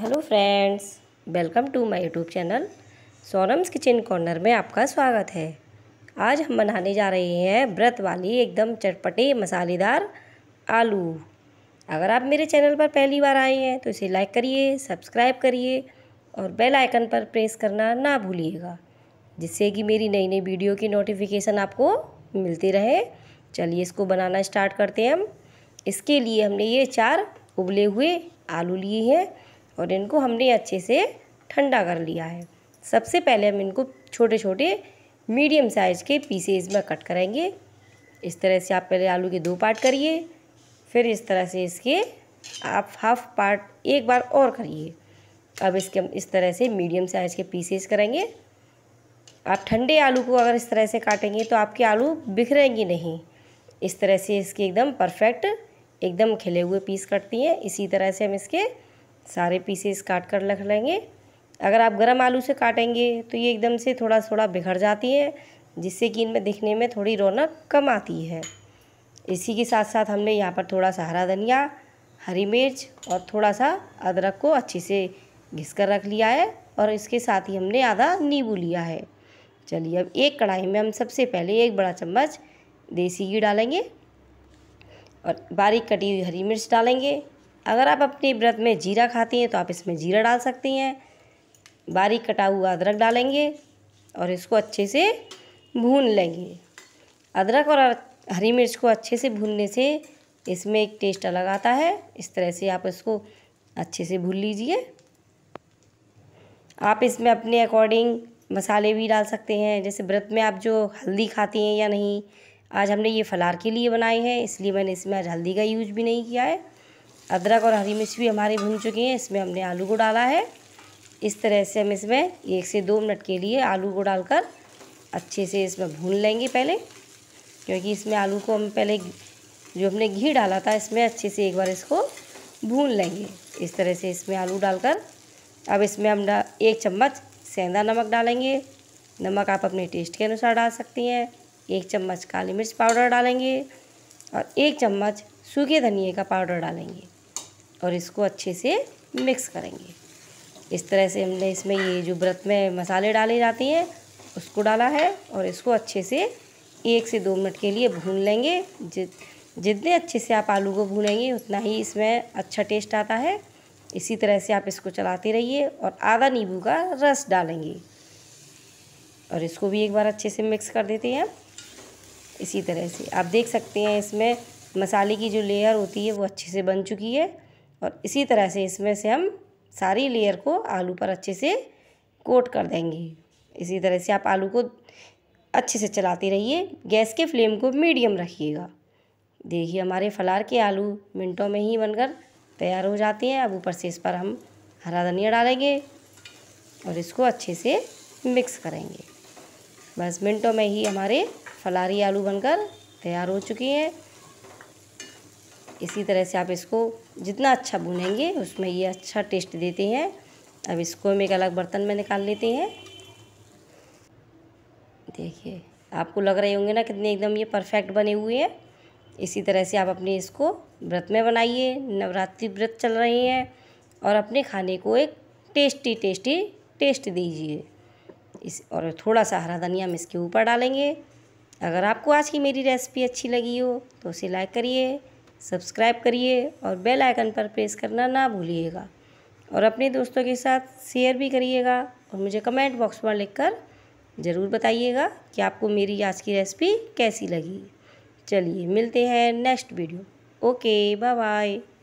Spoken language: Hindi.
hello friends welcome to my YouTube channel Sonam's kitchen corner में आपका स्वागत है आज हम बनाने जा रहे हैं व्रत वाली एकदम चटपटे मसालेदार आलू अगर आप मेरे चैनल पर पहली बार आए हैं तो इसे लाइक करिए सब्सक्राइब करिए और बेल आइकन पर प्रेस करना ना भूलिएगा जिससे कि मेरी नई नई वीडियो की नोटिफिकेशन आपको मिलती रहे चलिए इसको बनाना स्टार्ट करते हैं हम इसके लिए हमने ये चार उबले हुए आलू लिए हैं और इनको हमने अच्छे से ठंडा कर लिया है सबसे पहले हम इनको छोटे छोटे मीडियम साइज़ के पीसेज में कट करेंगे इस तरह से आप पहले आलू के दो पार्ट करिए फिर इस तरह से इसके आप हाफ पार्ट एक बार और करिए अब इसके हम इस तरह से मीडियम साइज़ के पीसेस करेंगे आप ठंडे आलू को अगर इस तरह से काटेंगे तो आपके आलू बिखरेंगे नहीं इस तरह से इसके एकदम परफेक्ट एकदम खिले हुए पीस कटती हैं इसी तरह से हम इसके सारे पीसेस काट कर रख लेंगे अगर आप गरम आलू से काटेंगे तो ये एकदम से थोड़ा थोड़ा बिखर जाती है जिससे कि इनमें दिखने में थोड़ी रौनक कम आती है इसी के साथ साथ हमने यहाँ पर थोड़ा सा हरा धनिया हरी मिर्च और थोड़ा सा अदरक को अच्छे से घिस कर रख लिया है और इसके साथ ही हमने आधा नींबू लिया है चलिए अब एक कढ़ाई में हम सबसे पहले एक बड़ा चम्मच देसी घी डालेंगे और बारीक कटी हुई हरी मिर्च डालेंगे अगर आप अपनी व्रत में जीरा खाती हैं तो आप इसमें जीरा डाल सकती हैं बारीक कटा हुआ अदरक डालेंगे और इसको अच्छे से भून लेंगे अदरक और हरी मिर्च को अच्छे से भूनने से इसमें एक टेस्ट अलग आता है इस तरह से आप इसको अच्छे से भून लीजिए आप इसमें अपने अकॉर्डिंग मसाले भी डाल सकते हैं जैसे व्रत में आप जो हल्दी खाती हैं या नहीं आज हमने ये फलार के लिए बनाए हैं इसलिए मैंने इसमें आज हल्दी का यूज भी नहीं किया है अदरक और हरी मिर्च भी हमारी भून चुकी हैं इसमें हमने आलू को डाला है इस तरह से हम इसमें एक से दो मिनट के लिए आलू को डालकर अच्छे से इसमें भून लेंगे पहले क्योंकि इसमें आलू को हम पहले जो हमने घी डाला था इसमें अच्छे से एक बार इसको भून लेंगे इस तरह से इसमें आलू डालकर अब इसमें हम डा एक चम्मच सेंधा नमक डालेंगे नमक आप अपने टेस्ट के अनुसार डाल सकती हैं एक चम्मच काली मिर्च पाउडर डालेंगे और एक चम्मच सूखे धनिए का पाउडर डालेंगे और इसको अच्छे से मिक्स करेंगे इस तरह से हमने इसमें ये जो व्रत में मसाले डाले जाते हैं उसको डाला है और इसको अच्छे से एक से दो मिनट के लिए भून लेंगे जित जितने अच्छे से आप आलू को भूनेंगे उतना ही इसमें अच्छा टेस्ट आता है इसी तरह से आप इसको चलाते रहिए और आधा नींबू का रस डालेंगे और इसको भी एक बार अच्छे से मिक्स कर देते हैं इसी तरह से आप देख सकते हैं इसमें मसाले की जो लेयर होती है वो अच्छे से बन चुकी है और इसी तरह से इसमें से हम सारी लेयर को आलू पर अच्छे से कोट कर देंगे इसी तरह से आप आलू को अच्छे से चलाते रहिए गैस के फ्लेम को मीडियम रखिएगा देखिए हमारे फलार के आलू मिनटों में ही बनकर तैयार हो जाते हैं अब ऊपर से इस पर हम हरा धनिया डालेंगे और इसको अच्छे से मिक्स करेंगे बस मिनटों में ही हमारे फलारी आलू बनकर तैयार हो चुके हैं इसी तरह से आप इसको जितना अच्छा भूनेंगे उसमें ये अच्छा टेस्ट देते हैं अब इसको हम एक अलग बर्तन में निकाल लेते हैं देखिए आपको लग रहे होंगे ना कितने एकदम ये परफेक्ट बने हुए हैं इसी तरह से आप अपने इसको व्रत में बनाइए नवरात्रि व्रत चल रहे हैं और अपने खाने को एक टेस्टी टेस्टी टेस्ट दीजिए इस और थोड़ा सा हरा धनिया हम इसके ऊपर डालेंगे अगर आपको आज की मेरी रेसिपी अच्छी लगी हो तो उसे लाइक करिए सब्सक्राइब करिए और बेल आइकन पर प्रेस करना ना भूलिएगा और अपने दोस्तों के साथ शेयर भी करिएगा और मुझे कमेंट बॉक्स पर लिखकर ज़रूर बताइएगा कि आपको मेरी आज की रेसिपी कैसी लगी चलिए मिलते हैं next video okay bye bye